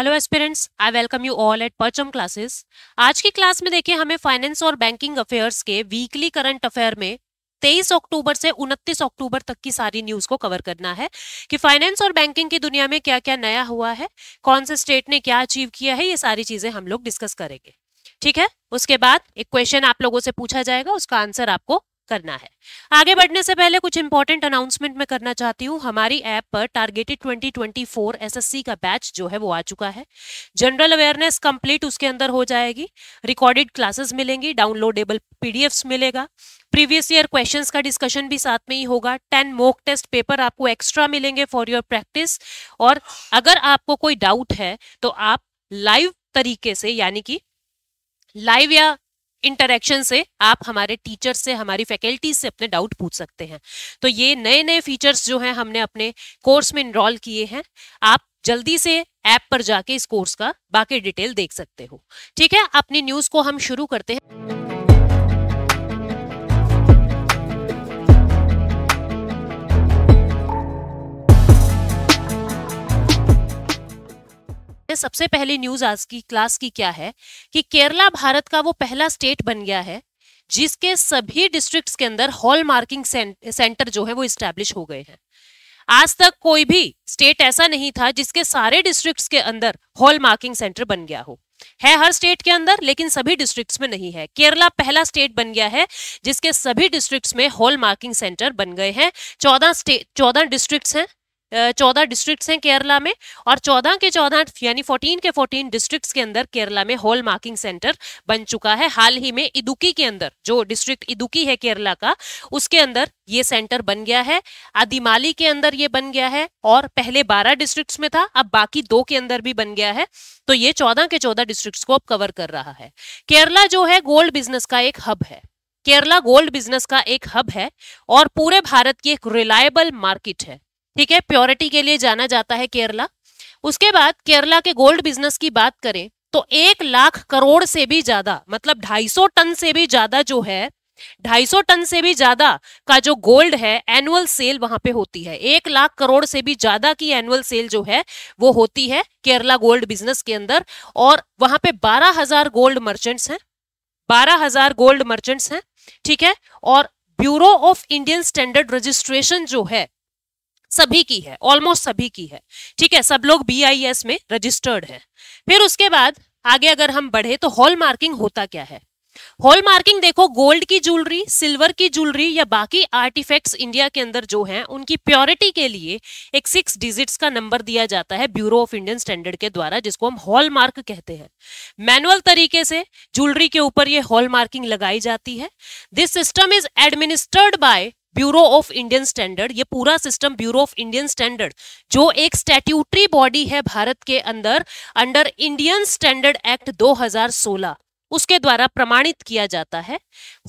hello aspirants I welcome you all at Parcham classes आज की class में देखिए हमें फाइनेंस और बैंकिंग अफेयर्स के वीकली करंट अफेयर में 23 अक्टूबर से 29 अक्टूबर तक की सारी न्यूज को कवर करना है कि फाइनेंस और बैंकिंग की दुनिया में क्या क्या नया हुआ है कौन से स्टेट ने क्या अचीव किया है ये सारी चीजें हम लोग डिस्कस करेंगे ठीक है उसके बाद एक क्वेश्चन आप लोगों से पूछा जाएगा उसका आंसर आपको करना है आगे बढ़ने से पहले कुछ इंपॉर्टेंट अनाउंसमेंट मैं करना चाहती हूँ हमारी ऐप पर टारगेटेड 2024 एसएससी का बैच जो है वो आ चुका है जनरल अवेयरनेस कंप्लीट उसके अंदर हो जाएगी रिकॉर्डेड क्लासेस मिलेंगी डाउनलोडेबल पी मिलेगा प्रीवियस ईयर क्वेश्चंस का डिस्कशन भी साथ में ही होगा टेन मोक टेस्ट पेपर आपको एक्स्ट्रा मिलेंगे फॉर योर प्रैक्टिस और अगर आपको कोई डाउट है तो आप लाइव तरीके से यानी कि लाइव या इंटरेक्शन से आप हमारे टीचर से हमारी फैकल्टीज से अपने डाउट पूछ सकते हैं तो ये नए नए फीचर्स जो हैं हमने अपने कोर्स में इनरोल किए हैं आप जल्दी से ऐप पर जाके इस कोर्स का बाकी डिटेल देख सकते हो ठीक है अपनी न्यूज को हम शुरू करते हैं हैं सबसे पहली न्यूज आज की क्लास की क्या है कि केरला भारत का वो पहला स्टेट बन गया है जिसके सभी डिस्ट्रिक्ट्स के अंदर हॉल मार्किंग सेंटर जो है वो स्टैब्लिश हो गए हैं आज तक कोई भी स्टेट ऐसा नहीं था जिसके सारे डिस्ट्रिक्ट्स के अंदर हॉल मार्किंग सेंटर बन गया हो है हर स्टेट के अंदर लेकिन सभी डिस्ट्रिक्ट्स में नहीं है केरला पहला स्टेट बन गया है जिसके सभी डिस्ट्रिक्ट्स में हॉल मार्किंग सेंटर बन गए हैं चौदह स्टेट चौदह डिस्ट्रिक्ट्स हैं चौदह डिस्ट्रिक्ट्स हैं केरला में और चौदह के चौदह यानी फोर्टीन के फोर्टीन डिस्ट्रिक्ट्स के अंदर केरला में होल मार्किंग सेंटर बन चुका है हाल ही में इदुकी के अंदर जो डिस्ट्रिक्ट इदुकी है केरला का उसके अंदर ये सेंटर बन गया है आदिमाली के अंदर ये बन गया है और पहले बारह डिस्ट्रिक्ट में था अब बाकी दो के अंदर भी बन गया है तो ये चौदह के चौदह डिस्ट्रिक्ट को अब कवर कर रहा है केरला जो है गोल्ड बिजनेस का एक हब है केरला गोल्ड बिजनेस का एक हब है और पूरे भारत की एक रिलायबल मार्केट है ठीक है प्योरिटी के लिए जाना जाता है केरला उसके बाद केरला के गोल्ड बिजनेस की बात करें तो एक लाख करोड़ से भी ज्यादा मतलब 250 टन से भी ज्यादा जो है 250 टन से भी ज्यादा का जो गोल्ड है एनुअल सेल वहां पे होती है एक लाख करोड़ से भी ज्यादा की एनुअल सेल जो है वो होती है केरला गोल्ड बिजनेस के अंदर और वहां पे बारह हजार गोल्ड मर्चेंट्स हैं बारह हजार गोल्ड मर्चेंट्स हैं ठीक है और Bureau of Indian Standard registration जो है सभी की है ऑलमोस्ट सभी की है ठीक है सब लोग बी में रजिस्टर्ड है फिर उसके बाद आगे अगर हम बढ़े तो हॉल मार्किंग होता क्या है हॉल मार्किंग देखो गोल्ड की ज्वेलरी सिल्वर की ज्वेलरी या बाकी आर्टिफैक्ट्स इंडिया के अंदर जो हैं उनकी प्योरिटी के लिए एक सिक्स डिजिट्स का नंबर दिया जाता है ब्यूरो ऑफ इंडियन स्टैंडर्ड के द्वारा जिसको हम हॉल मार्क कहते हैं मैनुअल तरीके से ज्वेलरी के ऊपर ये हॉल मार्किंग लगाई जाती है this system is administered by Bureau of Indian Standard ये पूरा system Bureau of Indian Standard जो एक स्टेट्यूटरी बॉडी है भारत के अंदर अंडर इंडियन स्टैंडर्ड एक्ट 2016 उसके द्वारा प्रमाणित किया जाता है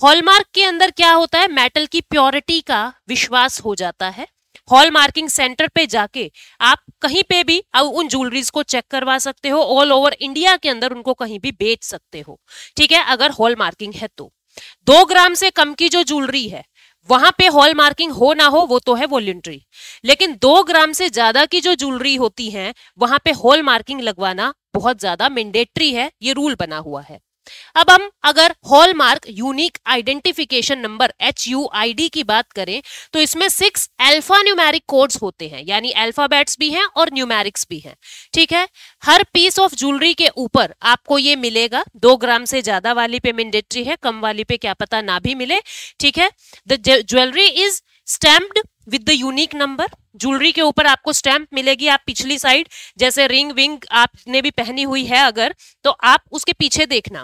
हॉलमार्क के अंदर क्या होता है मेटल की प्योरिटी का विश्वास हो जाता है हॉल मार्किंग सेंटर पे जाके आप कहीं पे भी उन ज्वेलरीज को चेक करवा सकते हो ऑल ओवर इंडिया के अंदर उनको कहीं भी बेच सकते हो ठीक है अगर हॉल मार्किंग है तो दो ग्राम से कम की जो ज्वेलरी है वहां पे हॉल मार्किंग हो ना हो वो तो है वॉल्ट्री लेकिन दो ग्राम से ज्यादा की जो ज्वेलरी होती है वहां पे हॉल मार्किंग लगवाना बहुत ज्यादा मैंडेटरी है ये रूल बना हुआ है अब हम अगर hallmark unique identification number H U I D की बात करें तो इसमें सिक्स अल्फा न्यूमेरिक कोड्स होते हैं यानी अल्फाबेट्स भी हैं और न्यूमेरिक्स भी हैं ठीक है हर पीस ऑफ ज्वेलरी के ऊपर आपको ये मिलेगा दो ग्राम से ज्यादा वाली पे मैंडेटरी है कम वाली पे क्या पता ना भी मिले ठीक है the jewellery is stamped with the unique number jewellery के ऊपर आपको स्टैंप मिलेगी आप पिछली साइड जैसे रिंग विंग आपने भी पहनी हुई है अगर तो आप उसके पीछे देखना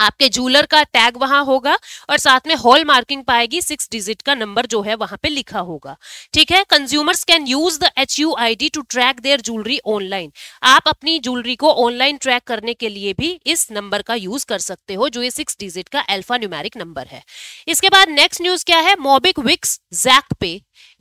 आपके जूलर का टैग वहां होगा और साथ में हॉल मार्किंग पाएगी सिक्स डिजिट का नंबर जो है वहां पे लिखा होगा ठीक है consumers can use the H U I D to track their jewellery online आप अपनी ज्वेलरी को ऑनलाइन ट्रैक करने के लिए भी इस नंबर का यूज कर सकते हो जो ये सिक्स डिजिट का एल्फा न्यूमेरिक नंबर है इसके बाद नेक्स्ट न्यूज क्या है MobiKwik Zaakpay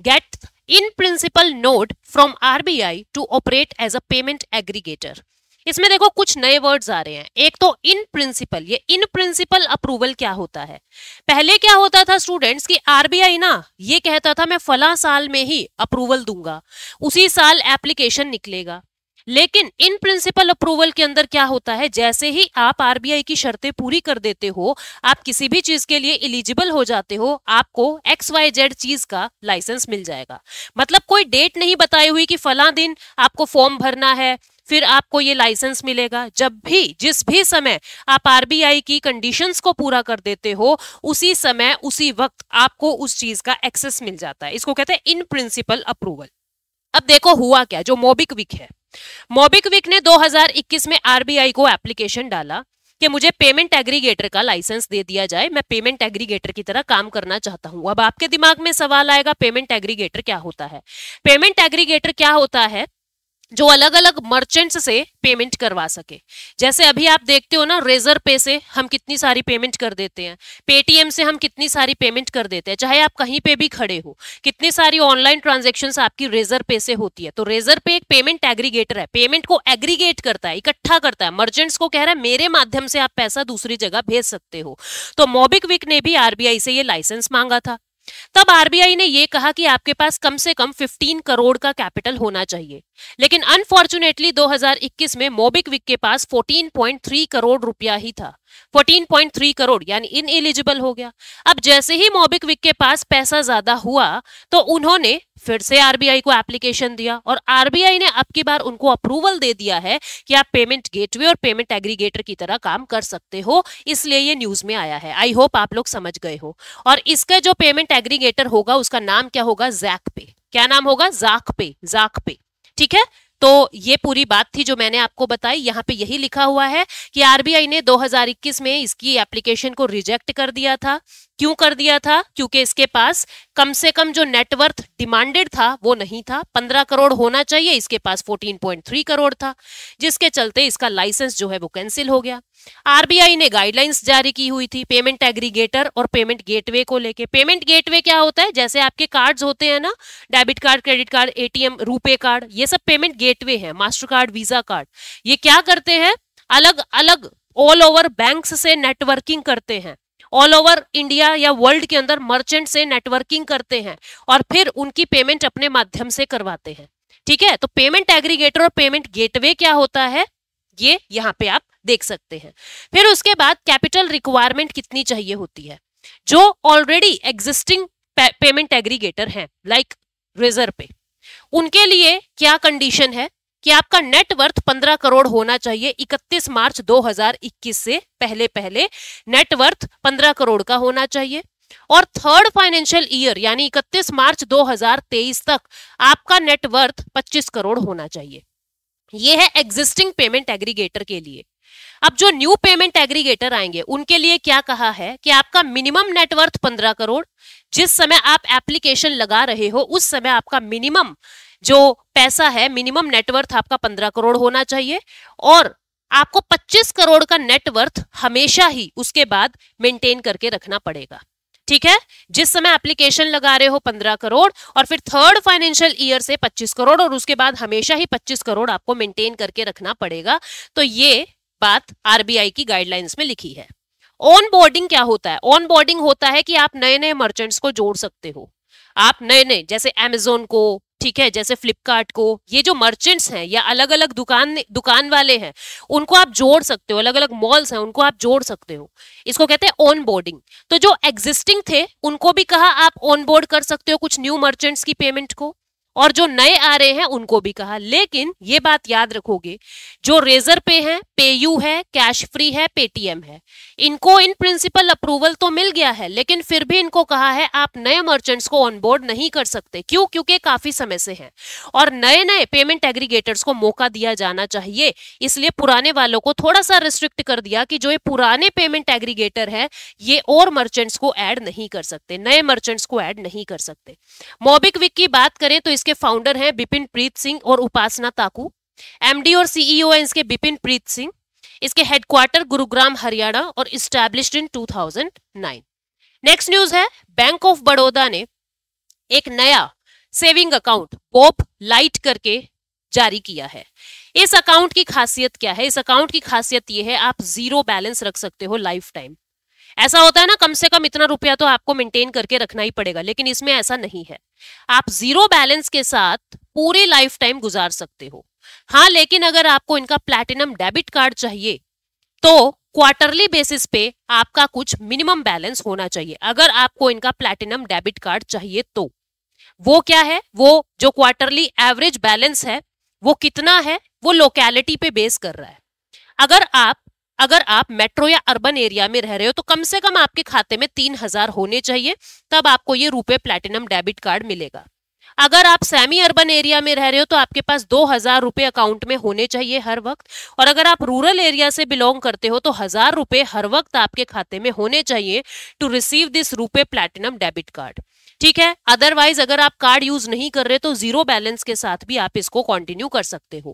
get in principle note from RBI to operate as a payment aggregator इसमें देखो कुछ नए वर्ड्स आ रहे हैं एक तो इन प्रिंसिपल ये इन प्रिंसिपल अप्रूवल क्या होता है पहले क्या होता था स्टूडेंट्स कि आरबीआई ना ये कहता था मैं फला साल में ही अप्रूवल दूंगा उसी साल एप्लीकेशन निकलेगा लेकिन इन प्रिंसिपल अप्रूवल के अंदर क्या होता है जैसे ही आप आरबीआई की शर्तें पूरी कर देते हो आप किसी भी चीज के लिए इलिजिबल हो जाते हो आपको एक्स वाई जेड चीज का लाइसेंस मिल जाएगा मतलब कोई डेट नहीं बताई हुई कि फला दिन आपको फॉर्म भरना है फिर आपको ये लाइसेंस मिलेगा जब भी जिस भी समय आप आरबीआई की कंडीशंस को पूरा कर देते हो उसी समय उसी वक्त आपको उस चीज का एक्सेस मिल जाता है इसको कहते हैं इन प्रिंसिपल अप्रूवल अब देखो हुआ क्या जो मोबिकविक है मोबिकविक ने 2021 में आरबीआई को एप्लीकेशन डाला कि मुझे पेमेंट एग्रीगेटर का लाइसेंस दे दिया जाए मैं पेमेंट एग्रीगेटर की तरह काम करना चाहता हूं अब आपके दिमाग में सवाल आएगा पेमेंट एग्रीगेटर क्या होता है पेमेंट एग्रीगेटर क्या होता है जो अलग अलग मर्चेंट्स से पेमेंट करवा सके जैसे अभी आप देखते हो ना रेजर पे से हम कितनी सारी पेमेंट कर देते हैं पेटीएम से हम कितनी सारी पेमेंट कर देते हैं चाहे आप कहीं पे भी खड़े हो कितनी सारी ऑनलाइन ट्रांजेक्शन आपकी रेजर पे से होती है तो रेजर पे एक पेमेंट एग्रीगेटर है पेमेंट को एग्रीगेट करता है इकट्ठा करता है मर्चेंट्स को कह रहा है मेरे माध्यम से आप पैसा दूसरी जगह भेज सकते हो तो मोबिक्विक ने भी आरबीआई से ये लाइसेंस मांगा था तब आरबीआई ने यह कहा कि आपके पास कम से कम 15 करोड़ का कैपिटल होना चाहिए लेकिन अनफॉर्चुनेटली 2021 में मोबिक्विक के पास 14.3 करोड़ रुपया ही था 14.3 करोड़ यानी इन एलिजिबल हो गया अब जैसे ही मोबिक्विक के पास पैसा ज्यादा हुआ तो उन्होंने फिर से आरबीआई को एप्लीकेशन दिया और आरबीआई ने अब की बार उनको अप्रूवल दे दिया है कि आप पेमेंट गेटवे और पेमेंट एग्रीगेटर की तरह काम कर सकते हो इसलिए ये न्यूज में आया है आई होप आप लोग समझ गए हो और इसका जो पेमेंट एग्रीगेटर होगा उसका नाम क्या होगा जैक पे क्या नाम होगा जाक पे जाक पे ठीक है तो ये पूरी बात थी जो मैंने आपको बताई यहाँ पे यही लिखा हुआ है कि आरबीआई ने 2021 में इसकी एप्लीकेशन को रिजेक्ट कर दिया था क्यों कर दिया था क्योंकि इसके पास कम से कम जो नेटवर्थ डिमांडेड था वो नहीं था 15 करोड़ होना चाहिए इसके पास 14.3 करोड़ था जिसके चलते इसका लाइसेंस जो है वो कैंसिल हो गया आरबीआई ने गाइडलाइंस जारी की हुई थी पेमेंट एग्रीगेटर और पेमेंट गेटवे को लेके पेमेंट गेटवे क्या होता है जैसे आपके कार्ड्स होते हैं ना debit card credit card ATM RuPay card ये सब पेमेंट गेटवे हैं मास्टर कार्ड वीजा कार्ड ये क्या करते हैं अलग अलग ऑल ओवर बैंक से नेटवर्किंग करते हैं ऑल ओवर इंडिया या वर्ल्ड के अंदर मर्चेंट से नेटवर्किंग करते हैं और फिर उनकी पेमेंट अपने माध्यम से करवाते हैं ठीक है तो पेमेंट एग्रीगेटर और पेमेंट गेटवे क्या होता है ये यहाँ पे आप देख सकते हैं फिर उसके बाद कैपिटल रिक्वायरमेंट कितनी चाहिए होती है जो ऑलरेडी एग्जिस्टिंग पेमेंट एग्रीगेटर हैं लाइक रिजर्व पे उनके लिए क्या कंडीशन है कि आपका नेटवर्थ 15 करोड़ होना चाहिए 31 मार्च 2021 से पहले पहले नेटवर्थ 15 करोड़ का होना चाहिए और थर्ड फाइनेंशियल ईयर यानी 31 मार्च 2023 तक आपका नेटवर्थ 25 करोड़ होना चाहिए यह है एग्जिस्टिंग पेमेंट एग्रीगेटर के लिए अब जो न्यू पेमेंट एग्रीगेटर आएंगे उनके लिए क्या कहा है कि आपका मिनिमम नेटवर्थ पंद्रह करोड़ जिस समय आप एप्लीकेशन लगा रहे हो उस समय आपका मिनिमम जो पैसा है मिनिमम नेटवर्थ आपका पंद्रह करोड़ होना चाहिए और आपको पच्चीस करोड़ का नेटवर्थ हमेशा ही उसके बाद मेंटेन करके रखना पड़ेगा ठीक है जिस समय एप्लीकेशन लगा रहे हो पंद्रह करोड़ और फिर थर्ड फाइनेंशियल ईयर से पच्चीस करोड़ और उसके बाद हमेशा ही पच्चीस करोड़ आपको मेंटेन करके रखना पड़ेगा तो ये बात आरबीआई की गाइडलाइंस में लिखी है ऑन बोर्डिंग क्या होता है ऑन बोर्डिंग होता है कि आप नए नए मर्चेंट्स को जोड़ सकते हो आप नए नए जैसे एमेजोन को ठीक है जैसे फ्लिपकार्ट को ये जो मर्चेंट्स हैं या अलग अलग दुकान दुकान वाले हैं उनको आप जोड़ सकते हो अलग अलग मॉल्स हैं उनको आप जोड़ सकते हो इसको कहते हैं ऑन बोर्डिंग तो जो एग्जिस्टिंग थे उनको भी कहा आप ऑन बोर्ड कर सकते हो कुछ न्यू मर्चेंट्स की पेमेंट को और जो नए आ रहे हैं उनको भी कहा लेकिन ये बात याद रखोगे जो रेजर पे है पेयू है कैश फ्री है पेटीएम है इनको इन प्रिंसिपल अप्रूवल तो मिल गया है लेकिन फिर भी इनको कहा है आप नए मर्चेंट्स को ऑनबोर्ड नहीं कर सकते क्यों क्योंकि काफी समय से हैं और नए नए पेमेंट एग्रीगेटर्स को मौका दिया जाना चाहिए इसलिए पुराने वालों को थोड़ा सा रिस्ट्रिक्ट कर दिया कि जो ये पुराने पेमेंट एग्रीगेटर है ये और मर्चेंट्स को एड नहीं कर सकते नए मर्चेंट्स को एड नहीं कर सकते मोबिक्विक की बात करें तो इसके फाउंडर है बिपिन प्रीत सिंह और उपासना ताकू एमडी और सीईओ e है इसके बिपिन प्रीत सिंह इसके हेडक्वार्टर गुरुग्राम हरियाणा और इस्टेब्लिश्ड इन 2009 नेक्स्ट न्यूज है बैंक ऑफ बड़ौदा ने एक नया सेविंग अकाउंट बोप लाइट करके जारी किया है इस अकाउंट की खासियत क्या है इस अकाउंट की खासियत यह है आप जीरो बैलेंस रख सकते हो लाइफ टाइम ऐसा होता है ना कम से कम इतना रुपया तो आपको मेंटेन करके रखना ही पड़ेगा लेकिन इसमें ऐसा नहीं है आप जीरो बैलेंस के साथ पूरे लाइफ टाइम गुजार सकते हो हाँ लेकिन अगर आपको इनका प्लैटिनम डेबिट कार्ड चाहिए तो क्वार्टरली बेसिस पे आपका कुछ मिनिमम बैलेंस होना चाहिए अगर आपको इनका प्लैटिनम डेबिट कार्ड चाहिए तो वो क्या है वो जो क्वार्टरली एवरेज बैलेंस है वो कितना है वो लोकेलिटी पे बेस कर रहा है अगर आप अगर आप मेट्रो या अर्बन एरिया में रह रहे हो तो कम से कम आपके खाते में तीन हजार होने चाहिए तब आपको ये रुपए प्लेटिनम डेबिट कार्ड मिलेगा अगर आप सेमी अर्बन एरिया में रह रहे हो तो आपके पास दो हजार रुपये अकाउंट में होने चाहिए हर वक्त और अगर आप रूरल एरिया से बिलोंग करते हो तो हजार रुपये हर वक्त आपके खाते में होने चाहिए to receive this RuPay platinum debit card ठीक है अदरवाइज अगर आप कार्ड यूज नहीं कर रहे तो जीरो बैलेंस के साथ भी आप इसको कंटिन्यू कर सकते हो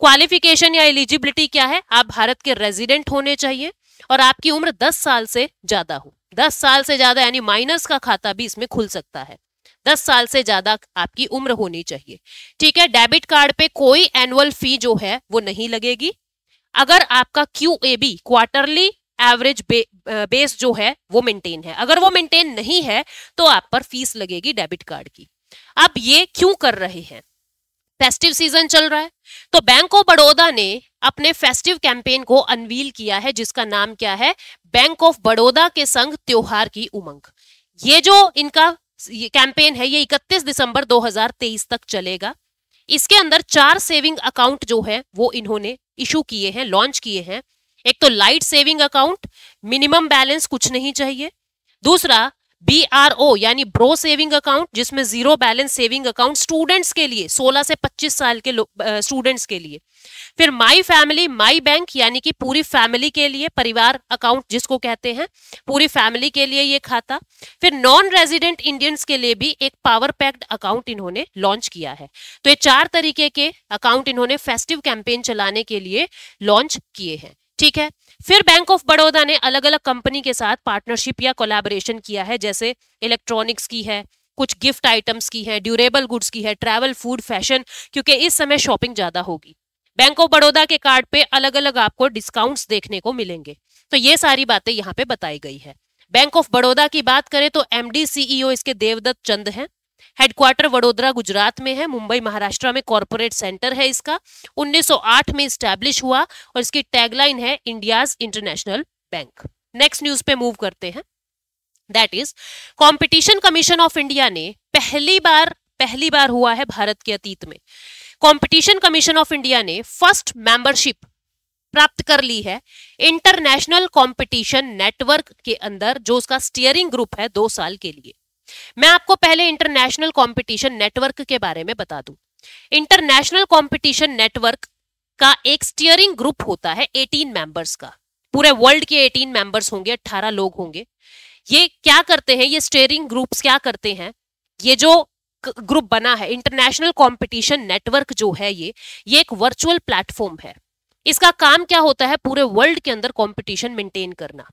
क्वालिफिकेशन या एलिजिबिलिटी क्या है आप भारत के रेजिडेंट होने चाहिए और आपकी उम्र 10 साल से ज्यादा हो 10 साल से ज्यादा यानी माइनस का खाता भी इसमें खुल सकता है दस साल से ज्यादा आपकी उम्र होनी चाहिए ठीक है डेबिट कार्ड पे कोई एनुअल फी जो है वो नहीं लगेगी अगर आपका Q A B quarterly average base जो है वो मेंटेन है अगर वो मेंटेन नहीं है तो आप पर फीस लगेगी डेबिट कार्ड की अब ये क्यों कर रहे हैं फेस्टिव सीजन चल रहा है तो बैंक ऑफ बड़ौदा ने अपने फेस्टिव कैंपेन को अनवील किया है जिसका नाम क्या है बैंक ऑफ बड़ौदा के संग त्योहार की उमंग ये जो इनका ये कैंपेन है ये 31 दिसंबर 2023 तक चलेगा इसके अंदर चार सेविंग अकाउंट जो है वो इन्होंने इशू किए हैं लॉन्च किए हैं एक तो lite saving account minimum balance कुछ नहीं चाहिए दूसरा बी आर ओ यानी ब्रो सेविंग अकाउंट जिसमें zero balance saving account students के लिए 16 से 25 साल के स्टूडेंट्स के लिए फिर माई फैमिली माई बैंक यानी कि पूरी फैमिली के लिए परिवार अकाउंट जिसको कहते हैं पूरी फैमिली के लिए ये खाता फिर नॉन रेजिडेंट इंडियंस के लिए भी एक पावर पैक्ड अकाउंट इन्होंने लॉन्च किया है तो ये चार तरीके के अकाउंट इन्होंने फेस्टिव कैंपेन चलाने के लिए लॉन्च किए हैं ठीक है फिर बैंक ऑफ बड़ौदा ने अलग अलग कंपनी के साथ पार्टनरशिप या कोलैबोरेशन किया है जैसे इलेक्ट्रॉनिक्स की है कुछ गिफ्ट आइटम्स की है ड्यूरेबल गुड्स की है ट्रैवल फूड फैशन क्योंकि इस समय शॉपिंग ज्यादा होगी बैंक ऑफ बड़ौदा के कार्ड पे अलग अलग आपको डिस्काउंट्स देखने को मिलेंगे तो ये सारी बातें यहाँ पे बताई गई है बैंक ऑफ बड़ौदा की बात करें तो एमडी सीईओ e इसके देवदत्त चंद हैं हेडक्वार्टर वडोदरा गुजरात में है मुंबई महाराष्ट्र में कॉरपोरेट सेंटर है इसका 1908 में स्टैब्लिश हुआ और इसकी टैगलाइन है India's international bank next news पे मूव करते हैं that is competition commission of India ने पहली बार पहली बार हुआ है भारत के अतीत में कॉम्पिटिशन कमीशन ऑफ इंडिया ने फर्स्ट मेंबरशिप प्राप्त कर ली है इंटरनेशनल कंपटीशन नेटवर्क के अंदर जो उसका स्टीयरिंग ग्रुप है दो साल के लिए मैं आपको पहले इंटरनेशनल कंपटीशन नेटवर्क के बारे में बता दूं इंटरनेशनल कंपटीशन नेटवर्क का एक स्टीयरिंग ग्रुप होता है 18 मेंबर्स का पूरे वर्ल्ड के 18 मेंबर्स होंगे 18 लोग होंगे ये क्या करते हैं ये स्टीयरिंग ग्रुप्स क्या करते हैं ये जो ग्रुप बना है इंटरनेशनल कंपटीशन नेटवर्क जो है ये ये एक वर्चुअल प्लेटफॉर्म है इसका काम क्या होता है पूरे वर्ल्ड के अंदर कंपटीशन मेंटेन करना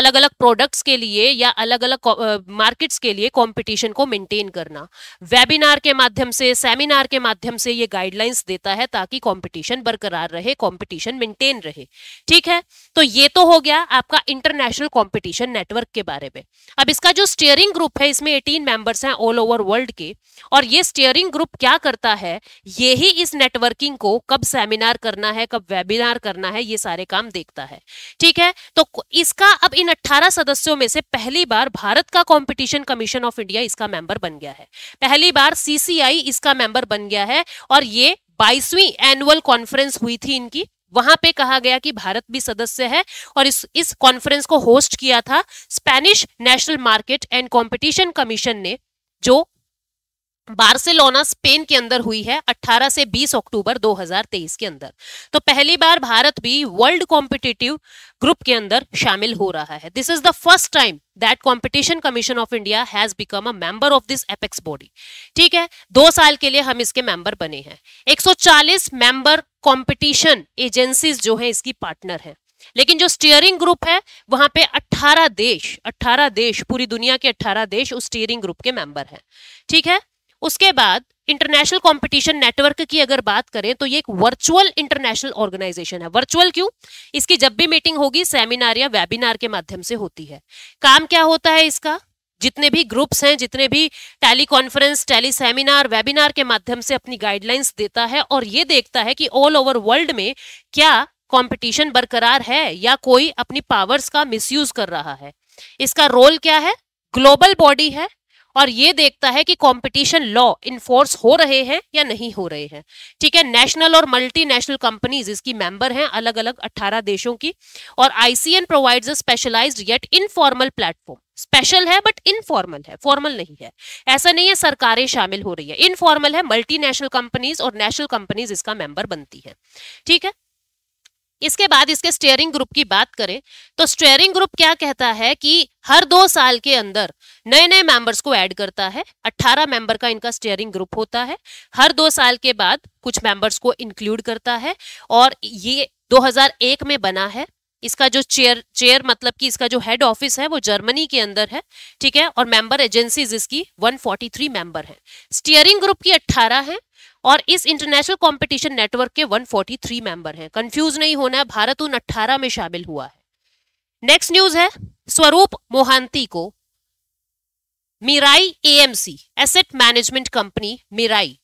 अलग अलग प्रोडक्ट्स के लिए या अलग अलग मार्केट्स के लिए कंपटीशन को मेंटेन करना वेबिनार के माध्यम से सेमिनार के माध्यम से ये गाइडलाइंस देता है ताकि कंपटीशन बरकरार रहे कंपटीशन मेंटेन रहे ठीक है तो ये तो हो गया आपका इंटरनेशनल कंपटीशन नेटवर्क के बारे में अब इसका जो स्टेयरिंग ग्रुप है इसमें एटीन मेंबर्स हैं ऑल ओवर वर्ल्ड के और ये स्टीयरिंग ग्रुप क्या करता है ये ही इस नेटवर्किंग को कब सेमिनार करना है कब वेबिनार करना है ये सारे काम देखता है ठीक है तो इसका अब इन 18 सदस्यों में से पहली बार भारत का कंपटीशन कमीशन ऑफ इंडिया इसका मेंबर बन गया है पहली बार सीसीआई इसका मेंबर बन गया है और ये बाईसवीं एनुअल कॉन्फ्रेंस हुई थी इनकी वहां पे कहा गया कि भारत भी सदस्य है और इस इस कॉन्फ्रेंस को होस्ट किया था Spanish national market and competition commission ने जो बार्सिलोना स्पेन के अंदर हुई है 18 से 20 अक्टूबर 2023 के अंदर तो पहली बार भारत भी वर्ल्ड कॉम्पिटिटिव ग्रुप के अंदर शामिल हो रहा है this is the first time that competition commission of India has become a member of this apex body ठीक है दो साल के लिए हम इसके मेंबर बने हैं 140 मेंबर कॉम्पिटिशन एजेंसीज जो है इसकी पार्टनर है लेकिन जो स्टीयरिंग ग्रुप है वहां पे 18 देश 18 देश पूरी दुनिया के 18 देश उस स्टीयरिंग ग्रुप के मेंबर हैं ठीक है उसके बाद इंटरनेशनल कंपटीशन नेटवर्क की अगर बात करें तो ये एक वर्चुअल इंटरनेशनल ऑर्गेनाइजेशन है वर्चुअल क्यों इसकी जब भी मीटिंग होगी सेमिनार या वेबिनार के माध्यम से होती है काम क्या होता है इसका जितने भी ग्रुप्स हैं जितने भी tele conference tele seminar webinar के माध्यम से अपनी गाइडलाइंस देता है और ये देखता है कि ऑल ओवर वर्ल्ड में क्या कॉम्पिटिशन बरकरार है या कोई अपनी पावर्स का मिसयूज कर रहा है इसका रोल क्या है ग्लोबल बॉडी है और ये देखता है कि कंपटीशन लॉ इन्फोर्स हो रहे हैं या नहीं हो रहे हैं ठीक है नेशनल और मल्टीनेशनल कंपनीज इसकी मेंबर हैं अलग अलग 18 देशों की और ICN provides a specialised yet informal platform special है बट इनफॉर्मल है फॉर्मल नहीं है ऐसा नहीं है सरकारें शामिल हो रही है इनफॉर्मल है मल्टी कंपनीज और नेशनल कंपनीज इसका मेंबर बनती है ठीक है इसके बाद इसके स्टेयरिंग ग्रुप की बात करें तो स्टेयरिंग ग्रुप क्या कहता है कि हर दो साल के अंदर नए नए मेंबर्स को ऐड करता है 18 मेंबर का इनका स्टेयरिंग ग्रुप होता है हर दो साल के बाद कुछ मेंबर्स को इंक्लूड करता है और ये 2001 में बना है इसका जो चेयर चेयर मतलब कि इसका जो हेड ऑफिस है वो जर्मनी के अंदर है ठीक है और मेंबर एजेंसीज इसकी 143 मेंबर हैं स्टीयरिंग ग्रुप की 18 है और इस इंटरनेशनल कंपटीशन नेटवर्क के 143 मेंबर हैं कंफ्यूज नहीं होना है भारत उन 18 में शामिल हुआ है नेक्स्ट न्यूज है स्वरूप मोहंती को Mirae AMC asset management company Mirae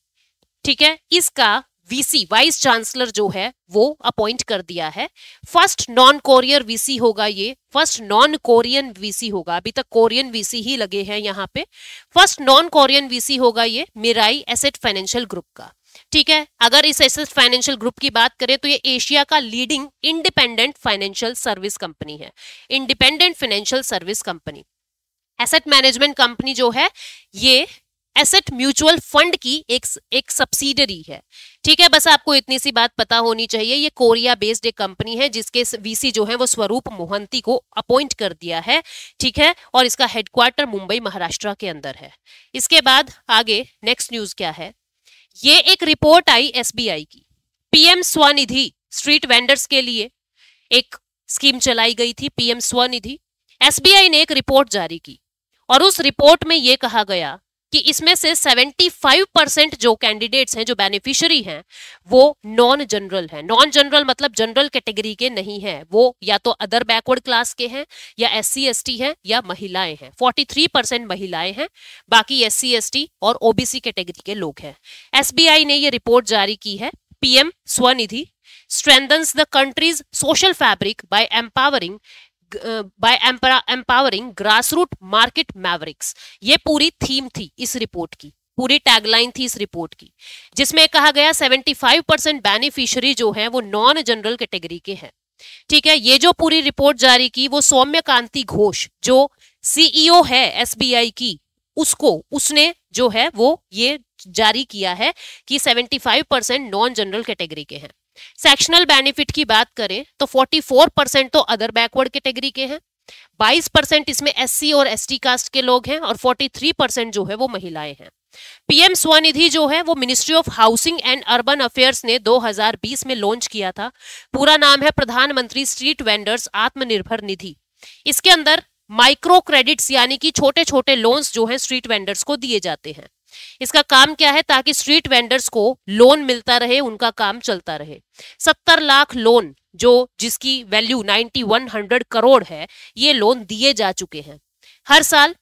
ठीक है इसका वीसी वाइस चांसलर जो है वो अपॉइंट कर दिया है फर्स्ट नॉन कोरियर वीसी होगा ये फर्स्ट नॉन कोरियन वीसी होगा अभी तक कोरियन वीसी ही लगे हैं यहाँ पे फर्स्ट नॉन कोरियन वीसी होगा ये मिराई एसेट फाइनेंशियल ग्रुप का ठीक है अगर इस एसेट फाइनेंशियल ग्रुप की बात करें तो ये एशिया का leading independent financial service company है independent financial service company asset management company जो है ये एसेट म्यूचुअल फंड की एक एक सब्सिडरी है ठीक है बस आपको इतनी सी बात पता होनी चाहिए ये कोरिया बेस्ड एक कंपनी है जिसके वीसी जो है वो स्वरूप मोहंती को अपॉइंट कर दिया है ठीक है और इसका हेडक्वार्टर मुंबई महाराष्ट्र के अंदर है इसके बाद आगे नेक्स्ट न्यूज क्या है ये एक रिपोर्ट आई एस की पीएम स्वनिधि स्ट्रीट वेंडर्स के लिए एक स्कीम चलाई गई थी पीएम स्वनिधि एसबीआई ने एक रिपोर्ट जारी की और उस रिपोर्ट में यह कहा गया कि इसमें से 75 परसेंट जो कैंडिडेट्स हैं जो बेनिफिशियरी हैं वो नॉन जनरल हैं नॉन जनरल मतलब जनरल कैटेगरी के नहीं हैं वो या तो अदर बैकवर्ड क्लास के हैं या एस सी हैं या महिलाएं हैं 43 परसेंट महिलाएं हैं बाकी एस सी और ओबीसी कैटेगरी के लोग हैं एसबीआई ने ये रिपोर्ट जारी की है PM Svanidhi strengthens the country's social fabric by empowering by empowering grassroot market mavericks ये पूरी थीम थी इस रिपोर्ट की पूरी टैगलाइन थी इस रिपोर्ट की जिसमें कहा गया 75 परसेंट बेनिफिशरी जो है वो नॉन जनरल कैटेगरी के हैं ठीक है ये जो पूरी रिपोर्ट जारी की वो सौम्य कांति घोष जो सीईओ e है एसबीआई की उसको उसने जो है वो ये जारी किया है कि 75 परसेंट नॉन जनरल कैटेगरी के हैं सेक्शनल बेनिफिट की बात करें तो 44 परसेंट तो अदर बैकवर्ड कैटेगरी के के हैं 22 परसेंट इसमें एससी और एसटी कास्ट के लोग हैं और 43 परसेंट जो है वो महिलाएं हैं पीएम स्वनिधि जो है वो ministry of housing and urban affairs ने 2020 में लॉन्च किया था पूरा नाम है प्रधानमंत्री स्ट्रीट वेंडर्स आत्मनिर्भर निधि इसके अंदर माइक्रो क्रेडिट्स यानी कि छोटे छोटे लोन्स जो है स्ट्रीट वेंडर्स को दिए जाते हैं इसका काम क्या है ताकि स्ट्रीट वेंडर्स को लोन मिलता रहे उनका काम चलता रहे सत्तर लाख लोन जो जिसकी value ninety one hundred crore है ये लोन दिए जा चुके हैं हर साल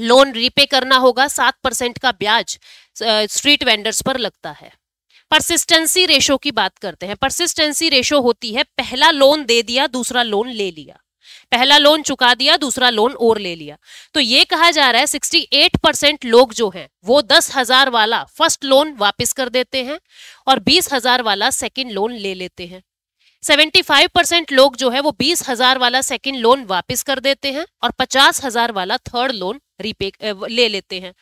लोन रीपे करना होगा सात परसेंट का ब्याज स्ट्रीट वेंडर्स पर लगता है परसिस्टेंसी रेशो की बात करते हैं परसिस्टेंसी रेशो होती है पहला लोन दे दिया दूसरा लोन ले लिया पहला लोन चुका दिया दूसरा लोन और ले लिया तो ये कहा जा रहा है 68 परसेंट लोग जो हैं वो दस हजार वाला फर्स्ट लोन वापस कर देते हैं और बीस हजार वाला सेकंड लोन ले लेते हैं 75 परसेंट लोग जो है वो बीस हजार वाला सेकंड लोन वापस कर देते हैं और पचास हजार वाला थर्ड लोन रिपे ले लेते हैं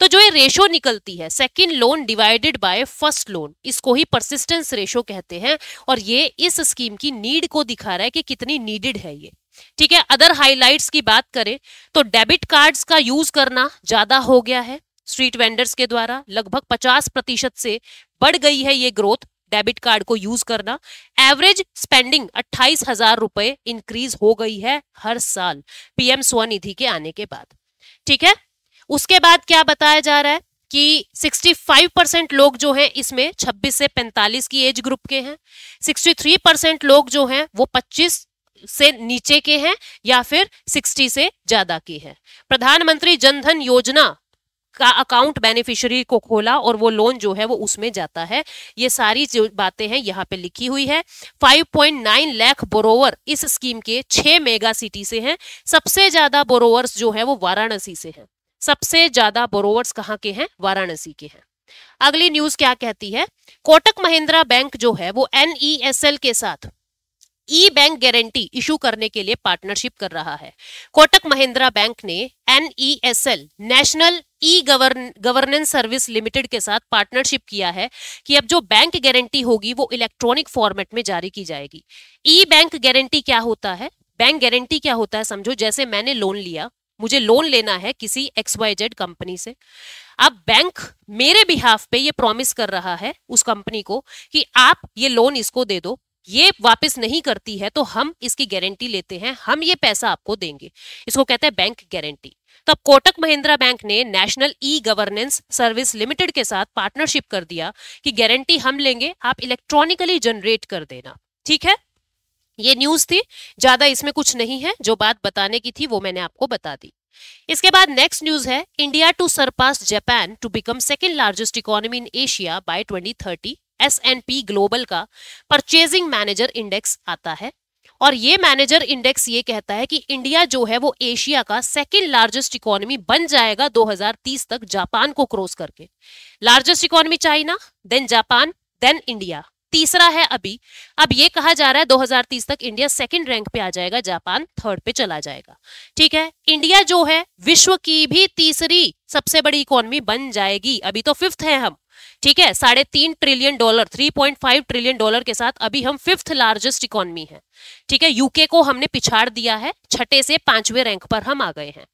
तो जो ये रेशो निकलती है second loan divided by first loan इसको ही परसिस्टेंस रेशो कहते हैं और ये इस स्कीम की नीड को दिखा रहा है कि कितनी नीडेड है ये ठीक है अदर हाइलाइट्स की बात करें तो डेबिट कार्ड्स का यूज करना ज्यादा हो गया है स्ट्रीट वेंडर्स के द्वारा लगभग 50 प्रतिशत से बढ़ गई है ये ग्रोथ डेबिट कार्ड को यूज करना एवरेज स्पेंडिंग अट्ठाईस हजार रुपए इंक्रीज हो गई है हर साल पीएम स्वनिधि के आने के बाद ठीक है उसके बाद क्या बताया जा रहा है कि 65 परसेंट लोग जो हैं इसमें 26 से 45 की एज ग्रुप के हैं 63 परसेंट लोग जो हैं वो से नीचे के हैं या फिर 60 से ज्यादा की हैं प्रधानमंत्री जनधन योजना का अकाउंट बेनिफिशियरी को खोला और वो लोन जो है वो उसमें जाता है ये सारी जो बातें हैं यहाँ पे लिखी हुई है 5.9 लाख बोरोवर इस स्कीम के छह मेगा सिटी से हैं सबसे ज्यादा बोरोवर्स जो है वो वाराणसी से हैं सबसे ज्यादा बोरोवर्स कहाँ के हैं वाराणसी के हैं अगली न्यूज क्या कहती है कोटक महिंद्रा बैंक जो है वो एनईएसएल e के साथ ई बैंक गारंटी इशू करने के लिए पार्टनरशिप कर रहा है कोटक महिंद्रा बैंक ने NESL national e governance service limited के साथ पार्टनरशिप किया है कि अब जो बैंक गारंटी होगी वो इलेक्ट्रॉनिक फॉर्मेट में जारी की जाएगी ई बैंक गारंटी क्या होता है बैंक गारंटी क्या होता है समझो जैसे मैंने लोन लिया मुझे लोन लेना है किसी एक्स वाई जेड कंपनी से अब बैंक मेरे बिहाफ पे ये प्रॉमिस कर रहा है उस कंपनी को कि आप ये लोन इसको दे दो ये वापस नहीं करती है तो हम इसकी गारंटी लेते हैं हम ये पैसा आपको देंगे इसको कहते हैं बैंक गारंटी तब कोटक महिंद्रा बैंक ने national e governance service limited के साथ पार्टनरशिप कर दिया कि गारंटी हम लेंगे आप इलेक्ट्रॉनिकली जनरेट कर देना ठीक है ये न्यूज थी ज्यादा इसमें कुछ नहीं है जो बात बताने की थी वो मैंने आपको बता दी इसके बाद नेक्स्ट न्यूज है India to surpass Japan to become second largest economy in Asia by 2030 S N P global का परचेजिंग मैनेजर इंडेक्स आता है और ये मैनेजर इंडेक्स ये कहता है कि इंडिया जो है वो एशिया का सेकेंड लार्जेस्ट इकोनॉमी बन जाएगा 2030 तक जापान को क्रॉस करके largest economy China then Japan then India तीसरा है अभी अब ये कहा जा रहा है 2030 तक इंडिया सेकेंड रैंक पे आ जाएगा जापान थर्ड पे चला जाएगा ठीक है इंडिया जो है विश्व की भी तीसरी सबसे बड़ी इकोनॉमी बन जाएगी अभी तो फिफ्थ है हम ठीक है साढ़े तीन trillion dollar three point five trillion dollar के साथ अभी हम फिफ्थ लार्जेस्ट इकोनॉमी है ठीक है यूके को हमने पिछाड़ दिया है छठे से पांचवें रैंक पर हम आ गए हैं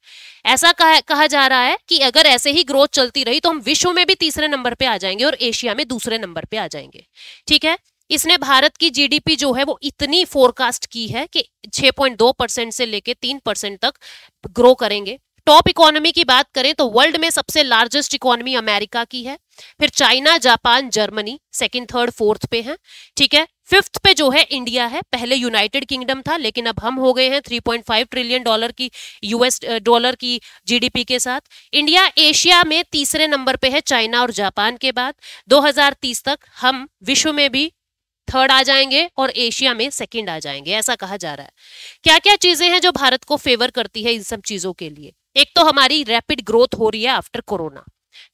ऐसा कहा, कहा जा रहा है कि अगर ऐसे ही ग्रोथ चलती रही तो हम विश्व में भी तीसरे नंबर पर आ जाएंगे और एशिया में दूसरे नंबर पर आ जाएंगे ठीक है इसने भारत की जीडीपी जो है वो इतनी फोरकास्ट की है कि 6.2 परसेंट से लेके 3 परसेंट तक ग्रो करेंगे टॉप इकोनॉमी की बात करें तो वर्ल्ड में सबसे लार्जेस्ट इकोनॉमी अमेरिका की है फिर China Japan Germany second third fourth पे हैं ठीक है फिफ्थ पे जो है इंडिया है पहले यूनाइटेड किंगडम था लेकिन अब हम हो गए हैं 3.5 ट्रिलियन डॉलर की यूएस डॉलर की जीडीपी के साथ इंडिया एशिया में तीसरे नंबर पे है चाइना और जापान के बाद 2030 तक हम विश्व में भी थर्ड आ जाएंगे और एशिया में सेकेंड आ जाएंगे ऐसा कहा जा रहा है क्या क्या चीजें हैं जो भारत को फेवर करती है इन सब चीजों के लिए एक तो हमारी रैपिड ग्रोथ हो रही है आफ्टर कोरोना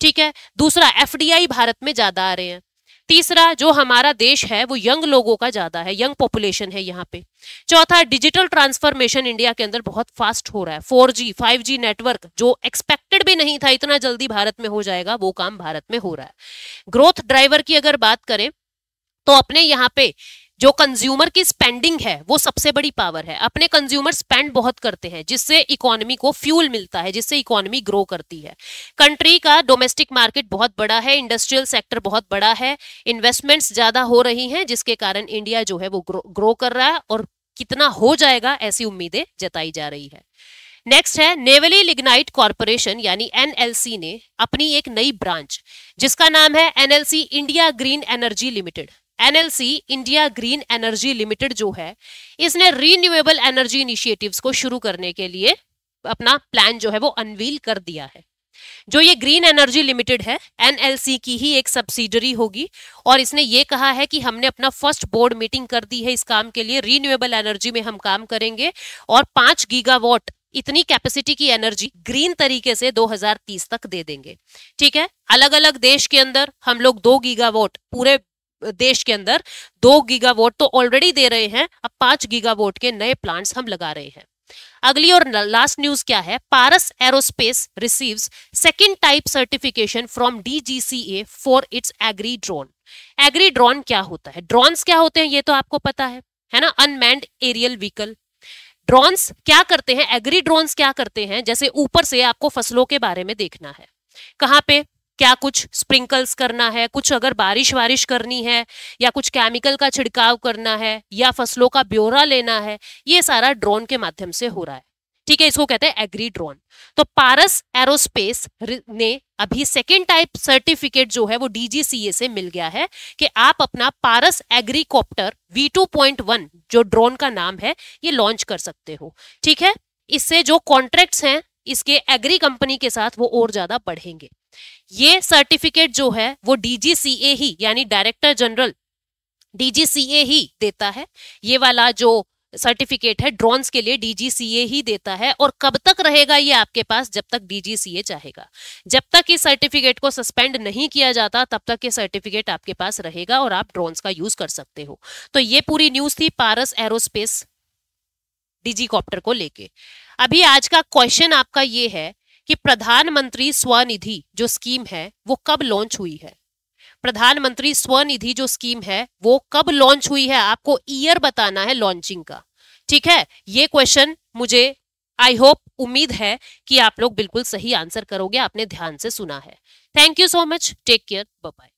ठीक है दूसरा एफ भारत में ज्यादा आ रहे हैं तीसरा जो हमारा देश है वो यंग लोगों का ज्यादा है यंग पॉपुलेशन है यहाँ पे चौथा डिजिटल ट्रांसफॉर्मेशन इंडिया के अंदर बहुत फास्ट हो रहा है 4G, 5G नेटवर्क जो एक्सपेक्टेड भी नहीं था इतना जल्दी भारत में हो जाएगा वो काम भारत में हो रहा है ग्रोथ ड्राइवर की अगर बात करें तो अपने यहाँ पे जो कंज्यूमर की स्पेंडिंग है वो सबसे बड़ी पावर है अपने कंज्यूमर स्पेंड बहुत करते हैं जिससे इकोनॉमी को फ्यूल मिलता है जिससे इकोनॉमी ग्रो करती है कंट्री का डोमेस्टिक मार्केट बहुत बड़ा है इंडस्ट्रियल सेक्टर बहुत बड़ा है इन्वेस्टमेंट्स ज़्यादा हो रही हैं जिसके कारण इंडिया जो है वो ग्रो, ग्रो कर रहा है और कितना हो जाएगा ऐसी उम्मीदें जताई जा रही है नेक्स्ट है नेवली लिग्नाइट कॉरपोरेशन यानी एनएलसी ने अपनी एक नई ब्रांच जिसका नाम है NLC India green energy limited NLC India green energy limited जो है इसने रीन्यूएबल एनर्जी इनिशिएटिव्स को शुरू करने के लिए अपना प्लान जो है वो अनवील कर दिया है जो ये ग्रीन एनर्जी लिमिटेड है एनएलसी की ही एक सब्सिडरी होगी और इसने ये कहा है कि हमने अपना फर्स्ट बोर्ड मीटिंग कर दी है इस काम के लिए रीन्यूएबल एनर्जी में हम काम करेंगे और पांच गीगावाट इतनी कैपेसिटी की एनर्जी ग्रीन तरीके से 2030 तक दे देंगे ठीक है अलग अलग देश के अंदर हम लोग दो गीगावाट पूरे देश के अंदर दो गीगावोट तो ऑलरेडी दे रहे हैं अब पांच गीगावोट के नए प्लांट्स हम लगा रहे हैं अगली और लास्ट न्यूज क्या है Paras aerospace receives second type certification from DGCA for its agri drone agri drone क्या होता है ड्रोन्स क्या होते हैं ये तो आपको पता है है ना अनमैंड एरियल व्हीकल ड्रोन्स क्या करते हैं एग्री ड्रोन्स क्या करते हैं जैसे ऊपर से आपको फसलों के बारे में देखना है कहां पे क्या कुछ स्प्रिंकल्स करना है कुछ अगर बारिश वारिश करनी है या कुछ केमिकल का छिड़काव करना है या फसलों का ब्योरा लेना है ये सारा ड्रोन के माध्यम से हो रहा है ठीक है इसको कहते हैं एग्री ड्रोन तो पारस एरोस्पेस ने अभी सेकेंड टाइप सर्टिफिकेट जो है वो डीजीसीए से मिल गया है कि आप अपना Paras agricopter V two point one जो ड्रोन का नाम है ये लॉन्च कर सकते हो ठीक है इससे जो कॉन्ट्रैक्ट्स हैं इसके एग्री कंपनी के साथ वो और ज्यादा बढ़ेंगे ये सर्टिफिकेट जो है वो डीजीसीए ही यानी डायरेक्टर जनरल डीजीसीए ही देता है ये वाला जो सर्टिफिकेट है ड्रोन्स के लिए डीजीसीए ही देता है और कब तक रहेगा ये आपके पास जब तक डीजीसीए चाहेगा जब तक इस सर्टिफिकेट को सस्पेंड नहीं किया जाता तब तक ये सर्टिफिकेट आपके पास रहेगा और आप ड्रोन्स का यूज कर सकते हो तो ये पूरी न्यूज थी पारस एरोस्पेस डिजी कॉप्टर को लेके अभी आज का क्वेश्चन आपका ये है कि प्रधानमंत्री स्वनिधि जो स्कीम है वो कब लॉन्च हुई है प्रधानमंत्री स्वनिधि जो स्कीम है वो कब लॉन्च हुई है आपको ईयर बताना है लॉन्चिंग का ठीक है ये क्वेश्चन मुझे आई होप उम्मीद है कि आप लोग बिल्कुल सही आंसर करोगे आपने ध्यान से सुना है thank you so much take care bye